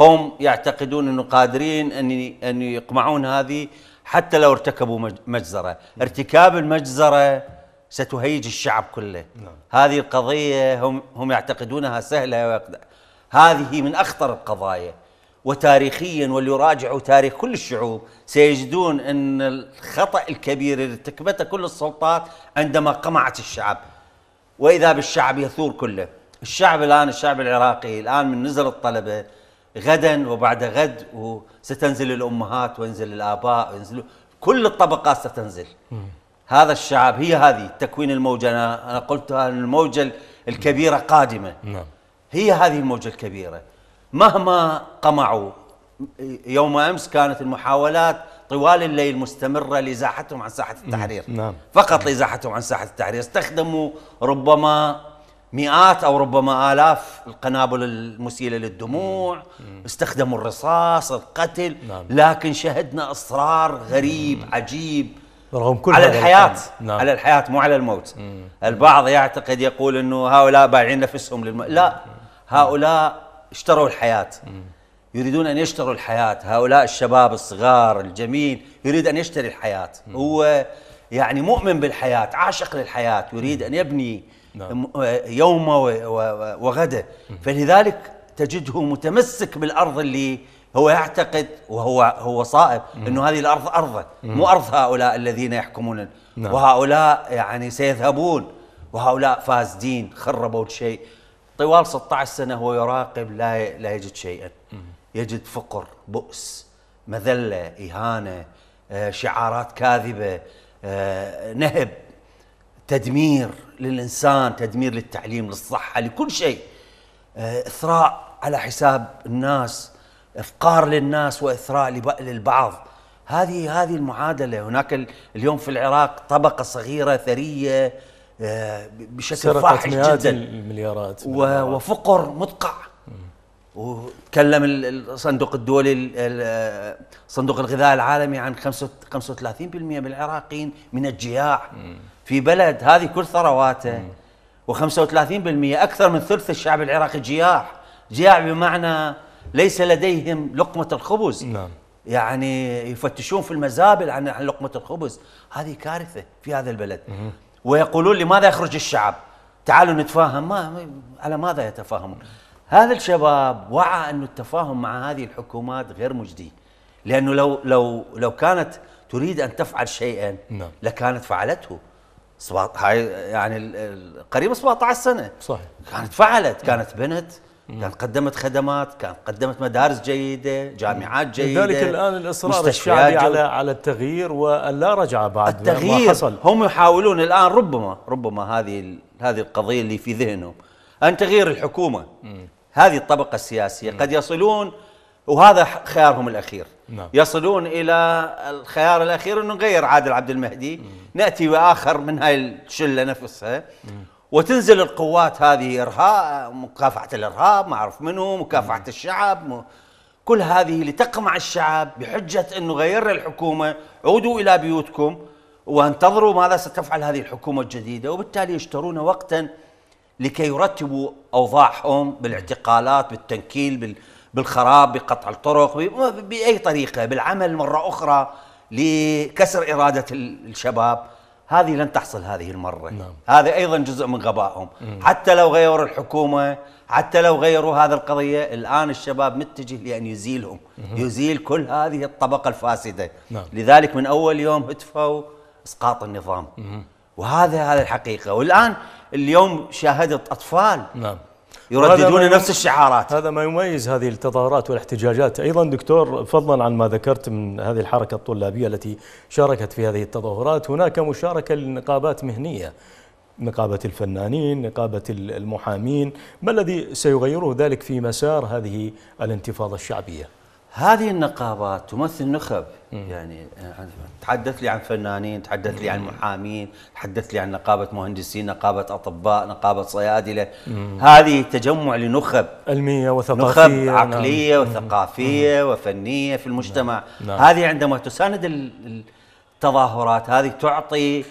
هم يعتقدون انه قادرين ان ان يقمعون هذه حتى لو ارتكبوا مجزره ارتكاب المجزره ستهيج الشعب كله نعم. هذه القضيه هم هم يعتقدونها سهله هذه من أخطر القضايا وتاريخيا وليراجعوا تاريخ كل الشعوب سيجدون أن الخطأ الكبير اللي ارتكبته كل السلطات عندما قمعت الشعب وإذا بالشعب يثور كله الشعب الآن الشعب العراقي الآن من نزل الطلبة غدا وبعد غد وستنزل الأمهات وينزل الآباء وينزلوا كل الطبقات ستنزل هذا الشعب هي هذه تكوين الموجة أنا, قلتها الموجة الكبيرة قادمة نعم. هي هذه الموجة الكبيرة مهما قمعوا يوم أمس كانت المحاولات طوال الليل مستمرة لإزاحتهم عن ساحة التحرير نعم. فقط لإزاحتهم عن ساحة التحرير استخدموا ربما مئات أو ربما آلاف القنابل المسيلة للدموع استخدموا الرصاص القتل نعم. لكن شهدنا إصرار غريب مم. عجيب رغم كل على الحياة نعم. على الحياة مو على الموت مم. البعض يعتقد يقول أنه هؤلاء بايعين نفسهم للم... لا هؤلاء اشتروا الحياة يريدون أن يشتروا الحياة هؤلاء الشباب الصغار الجميل يريد أن يشتري الحياة هو يعني مؤمن بالحياة عاشق للحياة يريد أن يبني نعم. آه، يومه وغده فلذلك تجده متمسك بالأرض اللي هو يعتقد وهو هو صائب انه هذه الارض ارضه مو ارض هؤلاء الذين يحكمون نعم. وهؤلاء يعني سيذهبون وهؤلاء فاسدين خربوا الشيء طوال 16 سنة هو يراقب لا لا يجد شيئا يجد فقر بؤس مذلة إهانة آه، شعارات كاذبة آه، نهب تدمير للإنسان تدمير للتعليم للصحة لكل شيء آه، إثراء على حساب الناس إفقار للناس وإثراء للبعض هذه هذه المعادلة هناك اليوم في العراق طبقة صغيرة ثرية آه، بشكل فاحش جدا المليارات وفقر مدقع وتكلم الصندوق الدولي صندوق الغذاء العالمي عن 35% من العراقيين من الجياع في بلد هذه كل ثرواته و35% اكثر من ثلث الشعب العراقي جياع جياع بمعنى ليس لديهم لقمه الخبز نعم يعني يفتشون في المزابل عن لقمه الخبز هذه كارثه في هذا البلد ويقولون لماذا يخرج الشعب تعالوا نتفاهم ما على ماذا يتفاهمون هذا الشباب وعى أن التفاهم مع هذه الحكومات غير مجدي لأنه لو, لو, لو كانت تريد أن تفعل شيئا نعم. لكانت فعلته هاي يعني قريب 17 سنه صحيح كانت فعلت كانت بنت كانت قدمت خدمات كانت قدمت مدارس جيدة جامعات جيدة لذلك الآن الإصرار الشعبي على على التغيير ولا رجعة بعد التغيير ما حصل هم يحاولون الآن ربما ربما هذه هذه القضية اللي في ذهنهم أن تغيير الحكومة هذه الطبقة السياسية قد يصلون وهذا خيارهم الأخير نعم. يصلون إلى الخيار الأخير أنه نغير عادل عبد المهدي مم. نأتي بآخر من هاي الشلة نفسها مم. وتنزل القوات هذه ارهاب مكافحه الارهاب ما اعرف منو مكافحه الشعب م... كل هذه لتقمع الشعب بحجه انه غيرنا الحكومه عودوا الى بيوتكم وانتظروا ماذا ستفعل هذه الحكومه الجديده وبالتالي يشترون وقتا لكي يرتبوا اوضاعهم بالاعتقالات بالتنكيل بالخراب بقطع الطرق باي طريقه بالعمل مره اخرى لكسر اراده الشباب هذه لن تحصل هذه المرة نعم. هذا أيضا جزء من غبائهم مم. حتى لو غيروا الحكومة حتى لو غيروا هذا القضية الآن الشباب متجه لأن يزيلهم مم. يزيل كل هذه الطبقة الفاسدة نعم. لذلك من أول يوم هتفوا إسقاط النظام مم. وهذا هذا الحقيقة والآن اليوم شاهدت أطفال نعم. يرددون نفس الشعارات هذا ما يميز هذه التظاهرات والاحتجاجات أيضا دكتور فضلا عن ما ذكرت من هذه الحركة الطلابية التي شاركت في هذه التظاهرات هناك مشاركة لنقابات مهنية نقابة الفنانين نقابة المحامين ما الذي سيغيره ذلك في مسار هذه الانتفاضة الشعبية هذه النقابات تمثل نخب يعني تحدث لي عن فنانين تحدث لي عن محامين تحدث لي عن نقابة مهندسين نقابة أطباء نقابة صيادلة هذه تجمع لنخب علمية وثقافية نخب عقلية نعم. وثقافية مم. وفنية في نعم. المجتمع نعم. نعم. هذه عندما تساند التظاهرات هذه تعطي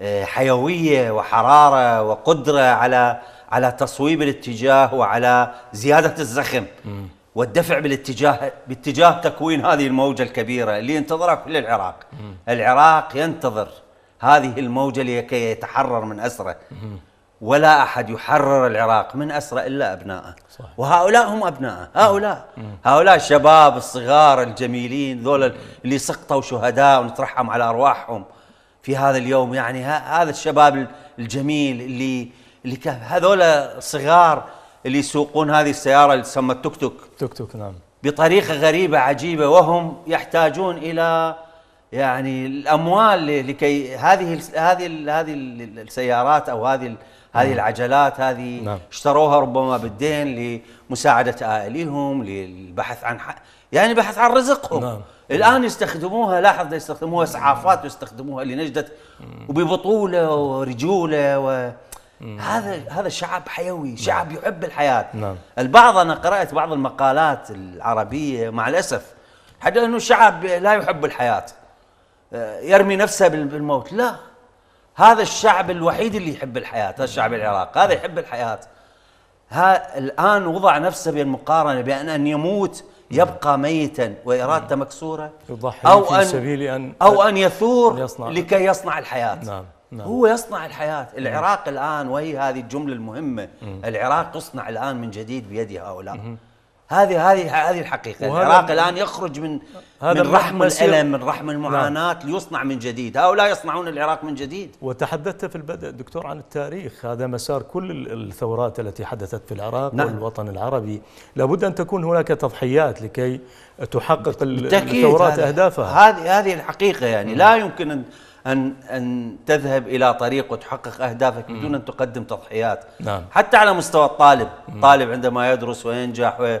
آه، حيوية وحرارة وقدرة على على تصويب الاتجاه وعلى زيادة الزخم مم. والدفع بالاتجاه باتجاه تكوين هذه الموجه الكبيره اللي ينتظرها كل العراق العراق ينتظر هذه الموجه لكي يتحرر من اسره ولا احد يحرر العراق من اسره الا ابنائه وهؤلاء هم ابنائه هؤلاء هؤلاء الشباب الصغار الجميلين ذول اللي سقطوا شهداء ونترحم على ارواحهم في هذا اليوم يعني هذا الشباب الجميل اللي اللي هذول صغار اللي يسوقون هذه السياره اللي تسمى التوك توك توك توك نعم بطريقه غريبه عجيبه وهم يحتاجون الى يعني الاموال لكي هذه هذه هذه السيارات او هذه هذه نعم. العجلات هذه نعم. اشتروها ربما بالدين لمساعده اهاليهم للبحث عن حق يعني بحث عن رزقهم نعم. الان يستخدموها لاحظ يستخدموها اسعافات ويستخدموها لنجده وببطوله ورجوله و هذا هذا شعب حيوي نعم. شعب يحب الحياه نعم. البعض انا قرات بعض المقالات العربيه مع الاسف حتى انه شعب لا يحب الحياه آه، يرمي نفسه بالموت لا هذا الشعب الوحيد اللي يحب الحياه هذا الشعب العراق هذا يحب الحياه ها الان وضع نفسه بالمقارنه بان ان يموت يبقى ميتا وارادته نعم. مكسوره يضحي أو في أن سبيل ان او ان يثور يصنع لكي يصنع الحياه نعم نعم. هو يصنع الحياة العراق نعم. الآن وهي هذه الجملة المهمة مم. العراق يصنع الآن من جديد بيد هؤلاء هذه هذه هذه الحقيقة العراق الآن يخرج من هذا من رحم الألم من رحم نعم. المعاناة نعم. ليصنع من جديد هؤلاء يصنعون العراق من جديد وتحدثت في البدء دكتور عن التاريخ هذا مسار كل الثورات التي حدثت في العراق نعم. والوطن العربي لابد أن تكون هناك تضحيات لكي تحقق الثورات أهدافها هذه هذه الحقيقة يعني لا يمكن أن أن أن تذهب إلى طريق وتحقق أهدافك بدون أن تقدم تضحيات نعم. حتى على مستوى الطالب الطالب عندما يدرس وينجح و...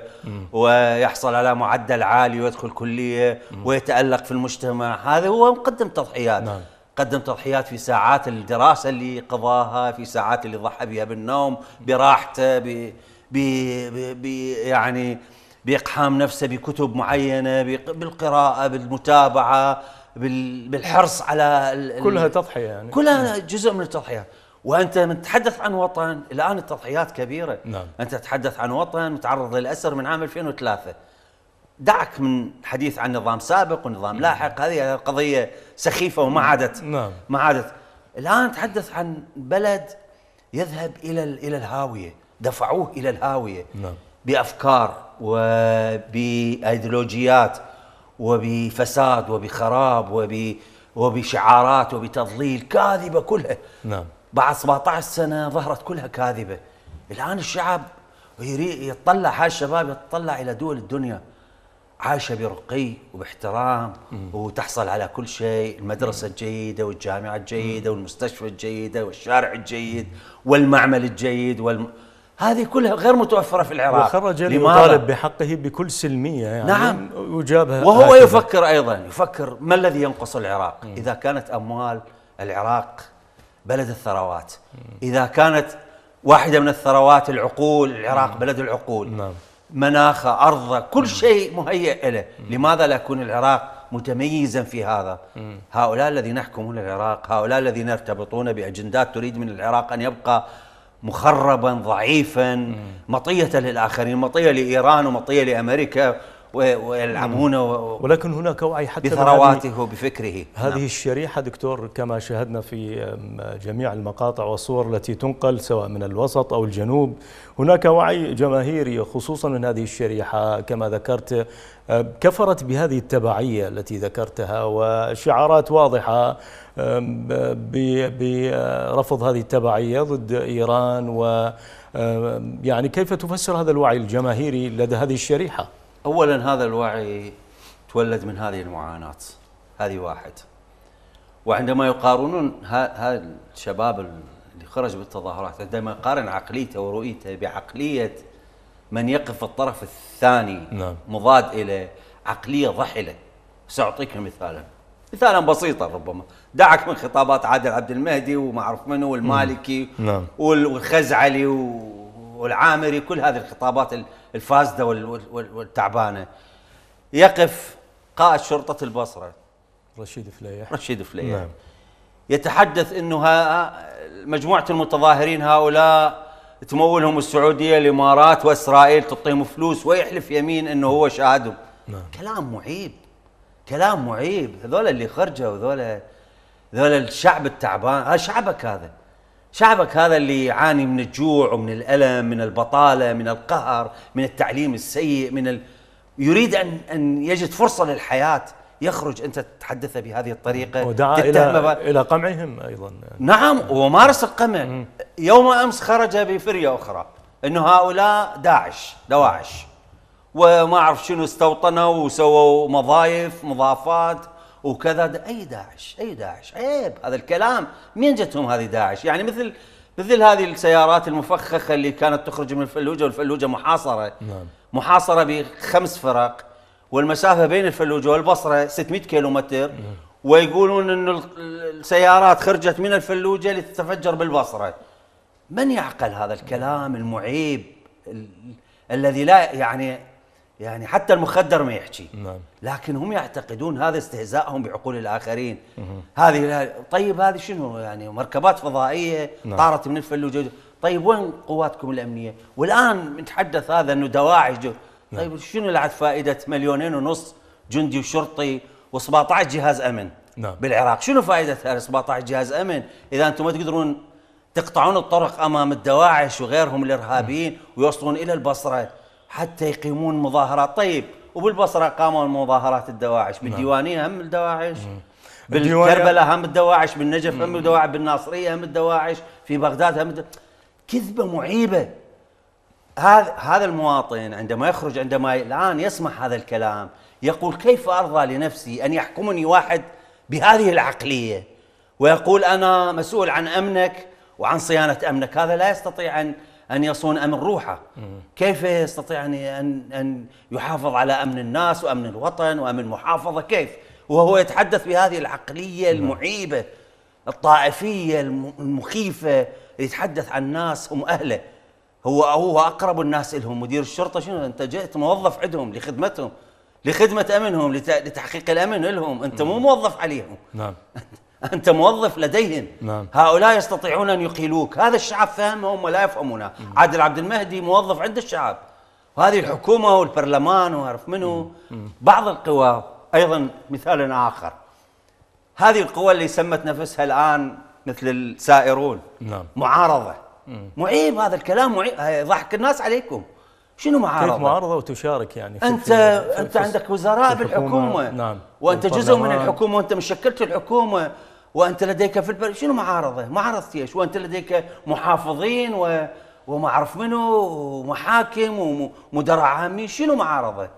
ويحصل على معدل عالي ويدخل كلية ويتألق في المجتمع هذا هو مقدم تضحيات نعم. قدم تضحيات في ساعات الدراسة اللي قضاها في ساعات اللي ضحى بها بالنوم براحته ب... ب... ب... ب... يعني بإقحام نفسه بكتب معينة بالقراءة بالمتابعة بالحرص على كلها تضحيه يعني كلها نعم. جزء من التضحيات وانت من تتحدث عن وطن الان التضحيات كبيره نعم. انت تتحدث عن وطن متعرض للاسر من عام 2003 دعك من حديث عن نظام سابق ونظام نعم. لاحق هذه قضيه سخيفه وما نعم. عادت نعم. ما عادت الان تحدث عن بلد يذهب الى الى الهاويه دفعوه الى الهاويه نعم. بافكار وبايديولوجيات وبفساد وبخراب وب وبشعارات وبتضليل كاذبه كلها نعم بعد 17 سنه ظهرت كلها كاذبه الان الشعب يتطلع هاي الشباب يتطلع الى دول الدنيا عايشه برقي وباحترام وتحصل على كل شيء المدرسه الجيده والجامعه الجيده والمستشفى الجيده والشارع الجيد والمعمل الجيد والم... هذه كلها غير متوفرة في العراق وخرج المطالب بحقه بكل سلمية يعني نعم وجابها وهو هكذا. يفكر أيضا يفكر ما الذي ينقص العراق م. إذا كانت أموال العراق بلد الثروات م. إذا كانت واحدة من الثروات العقول العراق م. بلد العقول نعم. مناخه أرضه كل م. شيء مهيئ له م. لماذا لا يكون العراق متميزا في هذا م. هؤلاء الذين يحكمون العراق هؤلاء الذين يرتبطون بأجندات تريد من العراق أن يبقى مخربا ضعيفا مطية للآخرين مطية لإيران ومطية لأمريكا ويلعبون نعم. ولكن هناك وعي حتى بثرواته بفكره هذه نعم. الشريحة دكتور كما شاهدنا في جميع المقاطع والصور التي تنقل سواء من الوسط أو الجنوب هناك وعي جماهيري خصوصا من هذه الشريحة كما ذكرت كفرت بهذه التبعية التي ذكرتها وشعارات واضحة برفض هذه التبعية ضد إيران و يعني كيف تفسر هذا الوعي الجماهيري لدى هذه الشريحة؟ اولا هذا الوعي تولد من هذه المعاناه هذه واحد وعندما يقارنون هذا الشباب اللي خرج بالتظاهرات عندما يقارن عقليته ورؤيته بعقليه من يقف الطرف الثاني نعم. مضاد اليه عقليه ضحله ساعطيك مثالا مثالا بسيطا ربما دعك من خطابات عادل عبد المهدي وما اعرف منو والمالكي نعم. والخزعلي و... والعامري كل هذه الخطابات الفاسده والتعبانه يقف قائد شرطه البصره رشيد فليح رشيد فليح نعم. يتحدث انه مجموعه المتظاهرين هؤلاء تمولهم السعوديه الامارات واسرائيل تعطيهم فلوس ويحلف يمين انه هو شاهدهم نعم. كلام معيب كلام معيب هذول اللي خرجوا هذول هذول الشعب التعبان هذا شعبك هذا شعبك هذا اللي يعاني من الجوع ومن الألم من البطالة من القهر من التعليم السيء من ال... يريد أن, أن يجد فرصة للحياة يخرج أنت تتحدث بهذه الطريقة ودعا إلى, ب... إلى قمعهم أيضا نعم ومارس القمع يوم أمس خرج بفرية أخرى أنه هؤلاء داعش دواعش وما أعرف شنو استوطنوا وسووا مضايف مضافات وكذا دا اي داعش اي داعش عيب هذا الكلام مين جتهم هذه داعش يعني مثل مثل هذه السيارات المفخخه اللي كانت تخرج من الفلوجه والفلوجه محاصره نعم. محاصره بخمس فرق والمسافه بين الفلوجه والبصره 600 كيلومتر نعم. ويقولون ان السيارات خرجت من الفلوجه لتتفجر بالبصره من يعقل هذا الكلام المعيب الذي لا يعني يعني حتى المخدر ما يحكي نعم. لكن هم يعتقدون هذا استهزائهم بعقول الاخرين هذه طيب هذه شنو يعني مركبات فضائيه نعم. طارت من الفلوجه طيب وين قواتكم الامنيه والان نتحدث هذا انه دواعش جو. نعم. طيب شنو لعد فائده مليونين ونص جندي وشرطي و17 جهاز امن نعم. بالعراق شنو فائده 17 جهاز امن اذا انتم ما تقدرون تقطعون الطرق امام الدواعش وغيرهم الارهابيين نعم. ويوصلون الى البصره حتى يقيمون مظاهرات طيب وبالبصره قاموا مظاهرات الدواعش نعم. بالديوانيه هم الدواعش بالكربلاء هم الدواعش بالنجف هم الدواعش بالناصريه هم الدواعش في بغداد هم الدواعش. كذبه معيبه هذا هذا المواطن عندما يخرج عندما الان يسمع هذا الكلام يقول كيف ارضى لنفسي ان يحكمني واحد بهذه العقليه ويقول انا مسؤول عن امنك وعن صيانه امنك هذا لا يستطيع ان ان يصون امن روحه كيف يستطيع ان ان يحافظ على امن الناس وامن الوطن وامن المحافظه كيف وهو يتحدث بهذه العقليه نعم. المعيبه الطائفيه المخيفه يتحدث عن ناس هم اهله هو هو اقرب الناس لهم مدير الشرطه شنو انت جئت موظف عندهم لخدمتهم لخدمه امنهم لتحقيق الامن لهم انت مو موظف عليهم نعم أنت موظف لديهم نعم. هؤلاء يستطيعون أن يقيلوك هذا الشعب فهمه هم لا يفهمونه عادل عبد المهدي موظف عند الشعب وهذه الحكومة والبرلمان وعرف منه مم. بعض القوى أيضا مثال آخر هذه القوى اللي سمت نفسها الآن مثل السائرون نعم. معارضة مم. معيب هذا الكلام معيب ضحك الناس عليكم شنو معارضه؟ كيف معارضه وتشارك يعني في انت في في انت عندك وزراء بالحكومه نعم. نعم وانت جزء من الحكومه وانت من شكلت الحكومه وانت لديك في البلد شنو معارضه؟ معارضه ايش؟ وانت لديك محافظين و وما اعرف منو ومحاكم ومدراء عامين شنو معارضه؟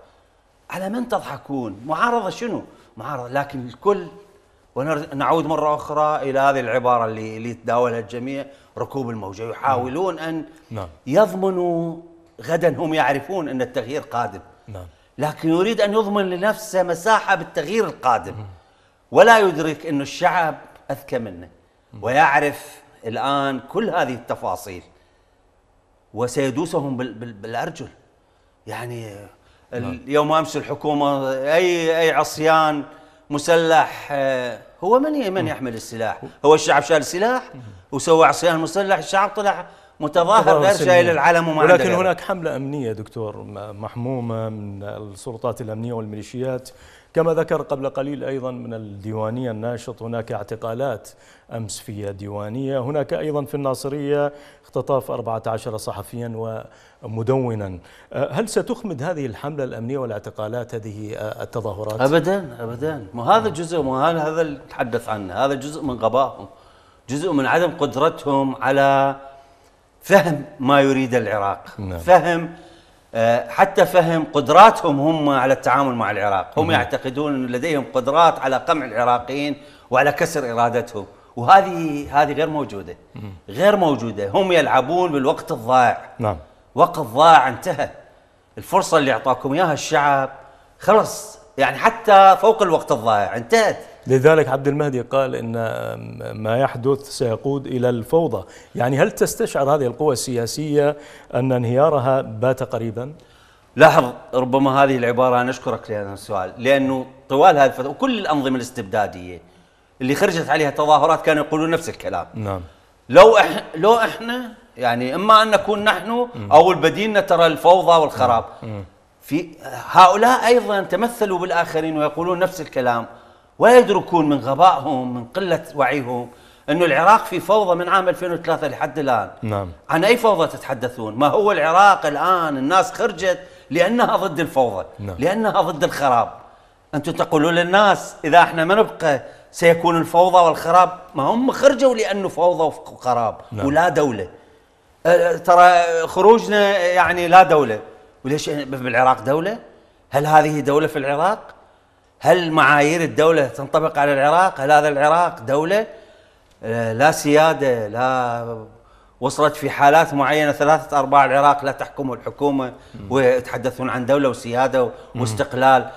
على من تضحكون؟ معارضه شنو؟ معارضه لكن الكل ونعود مرة أخرى إلى هذه العبارة اللي, اللي تداولها الجميع ركوب الموجة يحاولون أن نعم. يضمنوا غدا هم يعرفون أن التغيير قادم نعم. لكن يريد أن يضمن لنفسه مساحة بالتغيير القادم ولا يدرك أن الشعب أذكى منه ويعرف الآن كل هذه التفاصيل وسيدوسهم بالأرجل يعني نعم. يوم امس الحكومه اي اي عصيان مسلح آه، هو من من يحمل السلاح؟ هو الشعب شال السلاح وسوى عصيان مسلح الشعب طلع متظاهر غير شايل العلم وما ولكن هناك حملة أمنية دكتور محمومة من السلطات الأمنية والميليشيات كما ذكر قبل قليل أيضا من الديوانية الناشط هناك اعتقالات أمس في ديوانية هناك أيضا في الناصرية اختطاف 14 صحفيا ومدونا أه، هل ستخمد هذه الحملة الأمنية والاعتقالات هذه أه، التظاهرات؟ أبدا أبدا ما هذا جزء ما هذا اللي نتحدث عنه هذا جزء من غبائهم جزء من عدم قدرتهم على فهم ما يريد العراق نعم. فهم آه، حتى فهم قدراتهم هم على التعامل مع العراق هم مم. نعم. يعتقدون لديهم قدرات على قمع العراقيين وعلى كسر إرادتهم وهذه هذه غير موجودة مم. غير موجودة هم يلعبون بالوقت الضائع نعم. وقت ضائع انتهى الفرصة اللي أعطاكم إياها الشعب خلص يعني حتى فوق الوقت الضائع انتهت لذلك عبد المهدي قال ان ما يحدث سيقود الى الفوضى، يعني هل تستشعر هذه القوى السياسيه ان انهيارها بات قريبا؟ لاحظ ربما هذه العباره انا اشكرك لهذا السؤال، لانه طوال هذه الفتره وكل الانظمه الاستبداديه اللي خرجت عليها تظاهرات كانوا يقولون نفس الكلام. نعم. لو احنا لو احنا يعني اما ان نكون نحن او البديل ترى الفوضى والخراب. في هؤلاء ايضا تمثلوا بالاخرين ويقولون نفس الكلام. ويدركون من غبائهم من قله وعيهم انه العراق في فوضى من عام 2003 لحد الان نعم عن اي فوضى تتحدثون ما هو العراق الان الناس خرجت لانها ضد الفوضى نعم. لانها ضد الخراب انتم تقولوا للناس اذا احنا ما نبقى سيكون الفوضى والخراب ما هم خرجوا لانه فوضى وخراب نعم. ولا دوله أه، أه، ترى خروجنا يعني لا دوله وليش بالعراق دوله هل هذه دوله في العراق هل معايير الدولة تنطبق على العراق؟ هل هذا العراق دولة آه، لا سيادة لا وصلت في حالات معينة ثلاثة أرباع العراق لا تحكمه الحكومة ويتحدثون عن دولة وسيادة واستقلال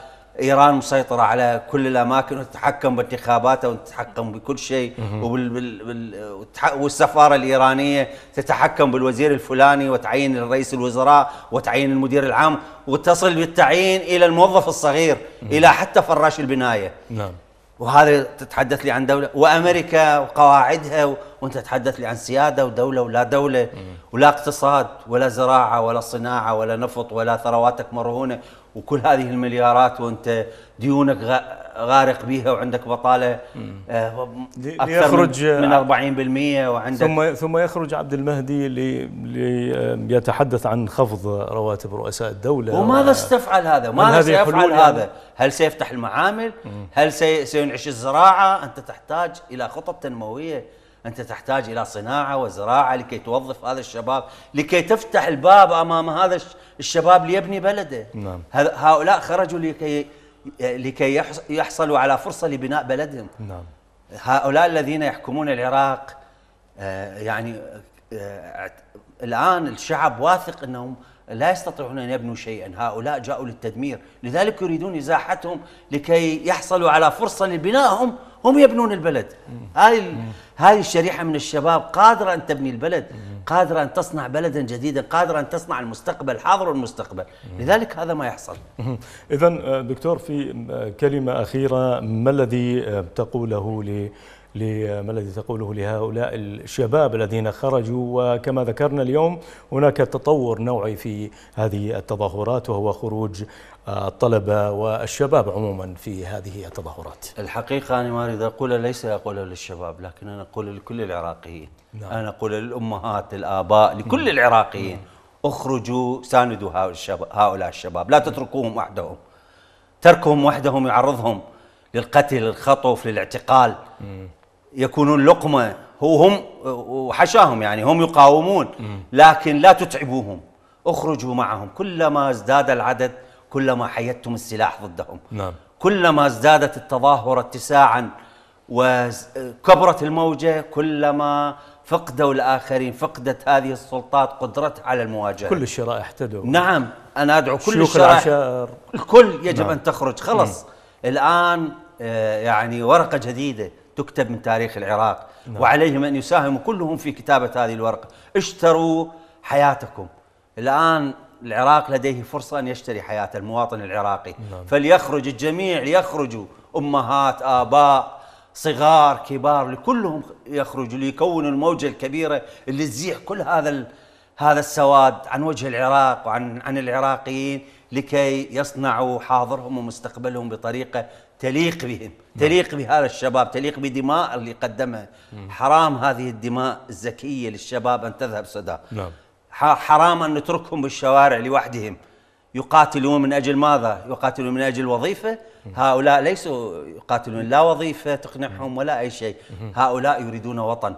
ايران مسيطره على كل الاماكن وتتحكم بانتخاباتها وتتحكم بكل شيء وبال... والسفاره الايرانيه تتحكم بالوزير الفلاني وتعين الرئيس الوزراء وتعين المدير العام وتصل بالتعيين الى الموظف الصغير الى حتى فراش البنايه نعم وهذا تتحدث لي عن دولة وأمريكا وقواعدها و... وأنت تتحدث لي عن سيادة ودولة ولا دولة ولا اقتصاد ولا زراعة ولا صناعة ولا نفط ولا ثرواتك مرهونة وكل هذه المليارات وأنت ديونك غارق بها وعندك بطاله آه، اكثر يخرج من 40% وعندك ثم ثم يخرج عبد المهدي ليتحدث آه، عن خفض رواتب رؤساء الدوله وماذا استفعل هذا؟ ماذا سيفعل هذا؟ يعني؟ هل سيفتح المعامل؟ هل سينعش الزراعه؟ انت تحتاج الى خطط تنمويه أنت تحتاج إلى صناعة وزراعة لكي توظف هذا الشباب لكي تفتح الباب أمام هذا الشباب ليبني بلده نعم. هؤلاء خرجوا لكي لكي يحصلوا على فرصة لبناء بلدهم نعم. هؤلاء الذين يحكمون العراق آه، يعني آه، الآن الشعب واثق أنهم لا يستطيعون أن يبنوا شيئا هؤلاء جاءوا للتدمير لذلك يريدون إزاحتهم لكي يحصلوا على فرصة لبنائهم هم يبنون البلد هذه الشريحة من الشباب قادرة أن تبني البلد قادرة أن تصنع بلدا جديدا قادرة أن تصنع المستقبل حاضر المستقبل لذلك هذا ما يحصل إذا آه، دكتور في آه، كلمة أخيرة ما الذي آه، تقوله لما الذي تقوله لهؤلاء الشباب الذين خرجوا وكما ذكرنا اليوم هناك تطور نوعي في هذه التظاهرات وهو خروج الطلبة والشباب عموما في هذه التظاهرات الحقيقة أنا ما أريد أقول ليس أقول للشباب لكن أنا أقول لكل العراقيين نعم. أنا أقول للأمهات الآباء لكل نعم. العراقيين نعم. اخرجوا ساندوا هؤلاء الشباب لا تتركوهم وحدهم تركهم وحدهم يعرضهم للقتل للخطف للاعتقال يكونون لقمه هو هم وحشاهم يعني هم يقاومون لكن لا تتعبوهم اخرجوا معهم كلما ازداد العدد كلما حيدتم السلاح ضدهم نعم. كلما ازدادت التظاهرة اتساعا وكبرت الموجة كلما فقدوا الآخرين فقدت هذه السلطات قدرتها على المواجهة كل الشرائح احتدوا نعم أنا أدعو كل الشرائح الكل يجب نعم. أن تخرج خلص مم. الآن آه، يعني ورقة جديدة تكتب من تاريخ العراق نعم. وعليهم أن يساهموا كلهم في كتابة هذه الورقة اشتروا حياتكم الآن العراق لديه فرصة أن يشتري حياة المواطن العراقي نعم. فليخرج الجميع ليخرجوا أمهات آباء صغار كبار لكلهم يخرجوا ليكونوا الموجة الكبيرة اللي تزيح كل هذا هذا السواد عن وجه العراق وعن عن العراقيين لكي يصنعوا حاضرهم ومستقبلهم بطريقة تليق بهم نعم. تليق بهذا الشباب تليق بدماء اللي قدمها حرام هذه الدماء الزكية للشباب أن تذهب صدا نعم. حرام أن نتركهم بالشوارع لوحدهم يقاتلون من أجل ماذا؟ يقاتلون من أجل وظيفة هؤلاء ليسوا يقاتلون لا وظيفة تقنعهم ولا أي شيء هؤلاء يريدون وطن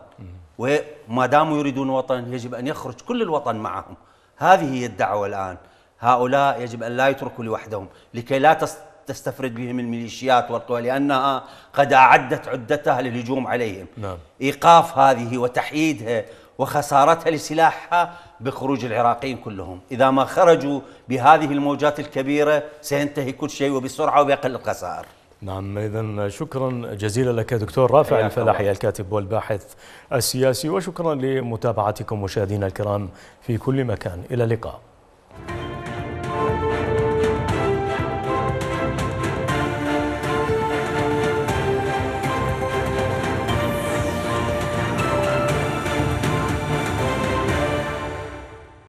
وما داموا يريدون وطن يجب أن يخرج كل الوطن معهم هذه هي الدعوة الآن هؤلاء يجب أن لا يتركوا لوحدهم لكي لا تست... تستفرد بهم الميليشيات والقوى لأنها قد أعدت عدتها للهجوم عليهم نعم. إيقاف هذه وتحييدها وخسارتها لسلاحها بخروج العراقيين كلهم إذا ما خرجوا بهذه الموجات الكبيرة سينتهي كل شيء وبسرعة وبأقل الخسائر نعم اذا شكرا جزيلا لك دكتور رافع الفلاحي الكاتب والباحث السياسي وشكرا لمتابعتكم مشاهدينا الكرام في كل مكان الى اللقاء